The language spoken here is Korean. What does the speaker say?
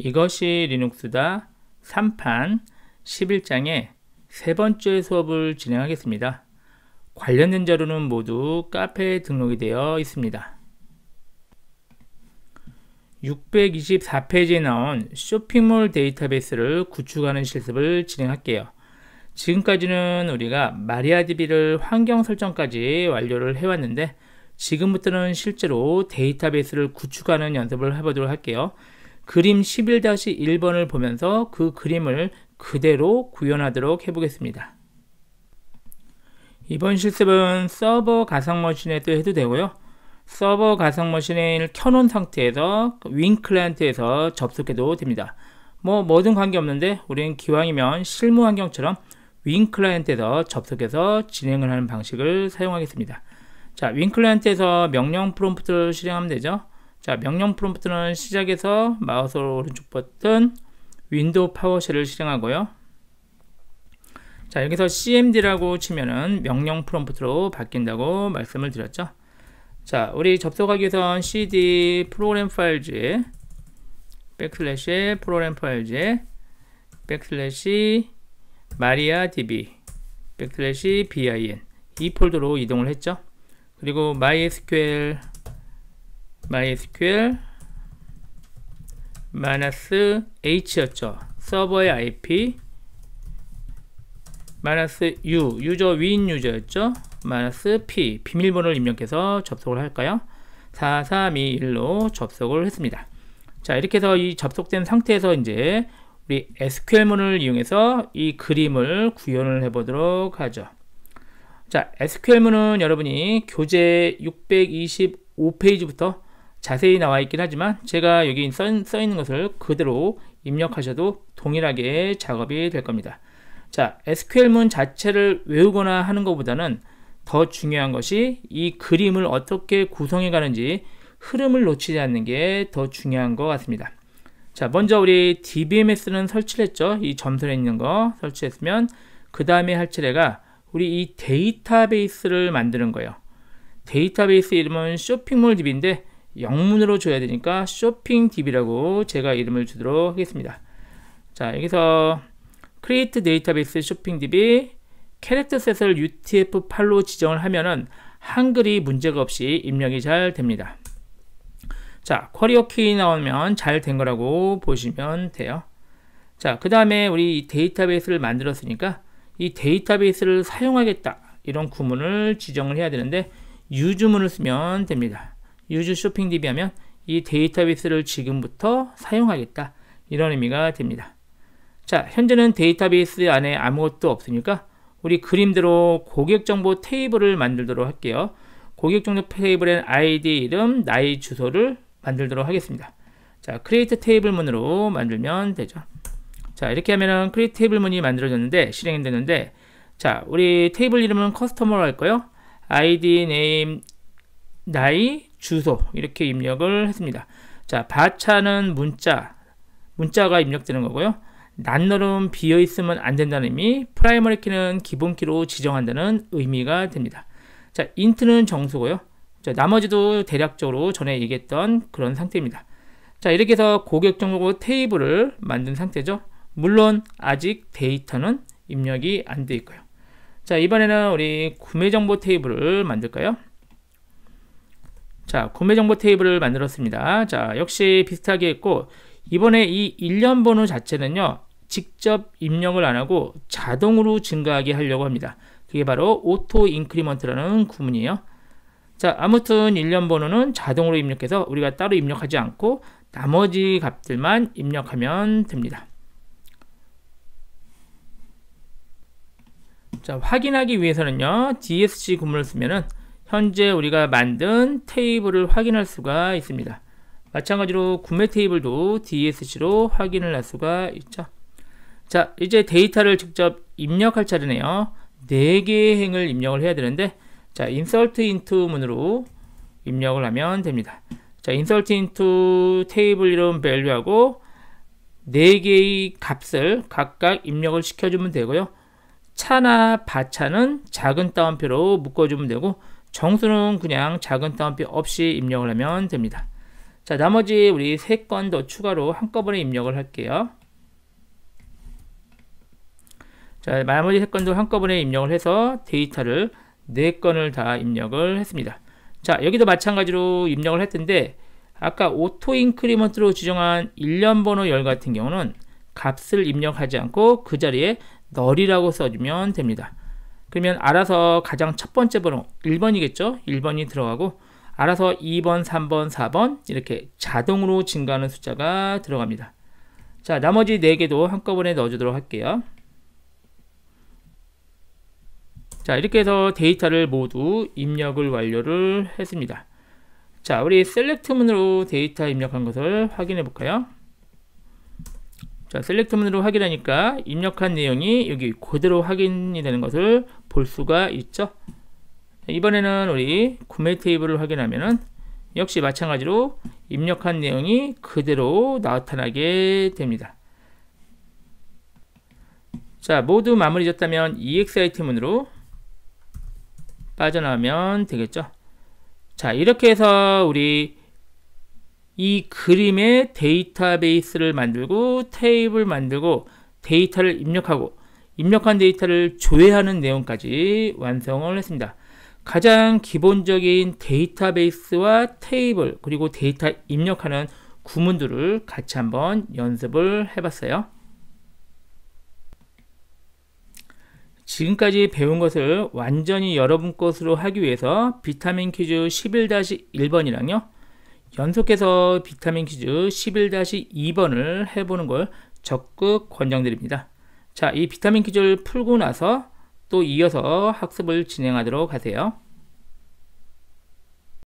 이것이 리눅스다 3판 11장의 세 번째 수업을 진행하겠습니다. 관련된 자료는 모두 카페에 등록이 되어 있습니다. 624페이지에 나온 쇼핑몰 데이터베이스를 구축하는 실습을 진행할게요. 지금까지는 우리가 마리아디비를 환경 설정까지 완료를 해왔는데 지금부터는 실제로 데이터베이스를 구축하는 연습을 해보도록 할게요. 그림 11-1번을 보면서 그 그림을 그대로 구현하도록 해보겠습니다. 이번 실습은 서버 가상 머신에도 해도 되고요. 서버 가상 머신을 켜놓은 상태에서 윈 클라이언트에서 접속해도 됩니다. 뭐 뭐든 관계없는데 우리는 기왕이면 실무 환경처럼 윈 클라이언트에서 접속해서 진행을 하는 방식을 사용하겠습니다. 자, 윈 클라이언트에서 명령 프롬프트를 실행하면 되죠. 자, 명령 프롬프트는 시작에서 마우스 오른쪽 버튼 윈도우 파워쉘을 실행하고요. 자, 여기서 cmd라고 치면은 명령 프롬프트로 바뀐다고 말씀을 드렸죠. 자, 우리 접속하기 위해선 cd 프로그램 파일즈에 백슬래시 프로그램 파일즈에 백슬래시 mariadb 백슬래시 bin 이 폴더로 이동을 했죠. 그리고 MySQL MySQL 마이너스 h였죠. 서버의 IP 마이너스 u 유저 윈 유저였죠. 마이너스 p 비밀번호를 입력해서 접속을 할까요? 4321로 접속을 했습니다. 자 이렇게 해서 이 접속된 상태에서 이제 우리 SQL문을 이용해서 이 그림을 구현을 해보도록 하죠. 자 SQL문은 여러분이 교재 625페이지부터 자세히 나와 있긴 하지만 제가 여기 써, 써 있는 것을 그대로 입력하셔도 동일하게 작업이 될 겁니다. 자, SQL문 자체를 외우거나 하는 것보다는 더 중요한 것이 이 그림을 어떻게 구성해 가는지 흐름을 놓치지 않는 게 더 중요한 것 같습니다. 자, 먼저 우리 DBMS는 설치를 했죠. 이 점선에 있는 거 설치했으면 그 다음에 할 차례가 우리 이 데이터베이스를 만드는 거예요. 데이터베이스 이름은 쇼핑몰 DB인데 영문으로 줘야 되니까 쇼핑 DB라고 제가 이름을 주도록 하겠습니다. 자, 여기서 create database 쇼핑 DB 캐릭터 셋을 UTF-8로 지정을 하면은 한글이 문제가 없이 입력이 잘 됩니다. 자, 쿼리어 키 나오면 잘 된 거라고 보시면 돼요. 자, 그 다음에 우리 데이터베이스를 만들었으니까 이 데이터베이스를 사용하겠다 이런 구문을 지정을 해야 되는데 유주문을 쓰면 됩니다. 유즈 쇼핑 DB 하면 이 데이터베이스를 지금부터 사용하겠다 이런 의미가 됩니다. 자 현재는 데이터베이스 안에 아무것도 없으니까 우리 그림대로 고객정보 테이블을 만들도록 할게요. 고객정보 테이블엔 아이디 이름, 나이, 주소를 만들도록 하겠습니다. 자, create 테이블 문으로 만들면 되죠. 자, 이렇게 하면은 create 테이블 문이 만들어졌는데 실행이 되는데 자, 우리 테이블 이름은 커스터머로 할 거예요. 아이디, 네임, 나이, 주소 이렇게 입력을 했습니다. 자, 바차는 문자, 문자가 입력되는 거고요. 난너름 비어 있으면 안 된다는 의미, 프라이머리 키는 기본 키로 지정한다는 의미가 됩니다. 자, 인트는 정수고요. 자, 나머지도 대략적으로 전에 얘기했던 그런 상태입니다. 자, 이렇게 해서 고객 정보 테이블을 만든 상태죠. 물론 아직 데이터는 입력이 안돼 있고요. 자, 이번에는 우리 구매 정보 테이블을 만들까요? 자, 구매 정보 테이블을 만들었습니다. 자, 역시 비슷하게 했고 이번에 이 1년 번호 자체는요. 직접 입력을 안 하고 자동으로 증가하게 하려고 합니다. 그게 바로 오토 인크리먼트라는 구문이에요. 자, 아무튼 1년 번호는 자동으로 입력해서 우리가 따로 입력하지 않고 나머지 값들만 입력하면 됩니다. 자, 확인하기 위해서는요. dsc 구문을 쓰면은 현재 우리가 만든 테이블을 확인할 수가 있습니다. 마찬가지로 구매 테이블도 DSC로 확인을 할 수가 있죠. 자, 이제 데이터를 직접 입력할 차례네요. 4개의 행을 입력을 해야 되는데 자, insert into 문으로 입력을 하면 됩니다. 자, insert into 테이블 이름 value하고 4개의 값을 각각 입력을 시켜주면 되고요. 차나 바차는 작은 따옴표로 묶어주면 되고 정수는 그냥 작은 따옴표 없이 입력을 하면 됩니다. 자 나머지 우리 세 건 더 추가로 한꺼번에 입력을 할게요. 자 나머지 세 건도 한꺼번에 입력을 해서 데이터를 4 건을 다 입력을 했습니다. 자 여기도 마찬가지로 입력을 했던데 아까 오토 인크리먼트로 지정한 1년 번호 열 같은 경우는 값을 입력하지 않고 그 자리에 널이라고 써주면 됩니다. 그러면 알아서 가장 첫 번째 번호 1번이겠죠? 1번이 들어가고 알아서 2번, 3번, 4번 이렇게 자동으로 증가하는 숫자가 들어갑니다. 자, 나머지 4개도 한꺼번에 넣어주도록 할게요. 자, 이렇게 해서 데이터를 모두 입력을 완료를 했습니다. 자, 우리 셀렉트문으로 데이터 입력한 것을 확인해 볼까요? 자, 셀렉트 문으로 확인하니까 입력한 내용이 여기 그대로 확인이 되는 것을 볼 수가 있죠. 이번에는 우리 구매 테이블을 확인하면은 역시 마찬가지로 입력한 내용이 그대로 나타나게 됩니다. 자, 모두 마무리 졌다면 EX i t 문으로 빠져나오면 되겠죠. 자, 이렇게 해서 우리 이 그림의 데이터베이스를 만들고 테이블 만들고 데이터를 입력하고 입력한 데이터를 조회하는 내용까지 완성을 했습니다. 가장 기본적인 데이터베이스와 테이블 그리고 데이터 입력하는 구문들을 같이 한번 연습을 해봤어요. 지금까지 배운 것을 완전히 여러분 것으로 하기 위해서 비타민 퀴즈 11-1번이랑요. 연속해서 비타민 퀴즈 11-2번을 해보는 걸 적극 권장드립니다. 자, 이 비타민 퀴즈를 풀고 나서 또 이어서 학습을 진행하도록 하세요.